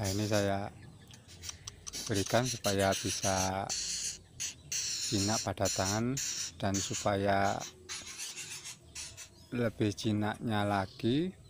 nah ini saya berikan supaya bisa jinak pada tangan dan supaya lebih jinaknya lagi